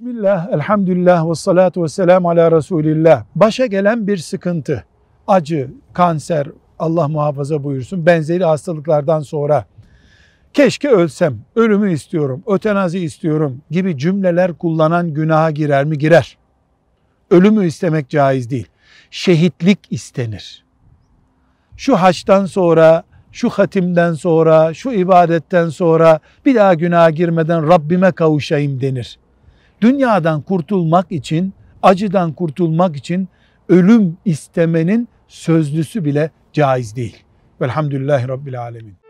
Bismillah, elhamdülillah ve salatu ve selam ala Resulillah. Başa gelen bir sıkıntı, acı, kanser, Allah muhafaza buyursun, benzeri hastalıklardan sonra keşke ölsem, ölümü istiyorum, ötenazi istiyorum gibi cümleler kullanan günaha girer mi? Girer. Ölümü istemek caiz değil. Şehitlik istenir. Şu haçtan sonra, şu hatimden sonra, şu ibadetten sonra bir daha günaha girmeden Rabbime kavuşayım denir. Dünyadan kurtulmak için, acıdan kurtulmak için ölüm istemenin sözlüsü bile caiz değil. Velhamdülillahi Rabbil Alemin.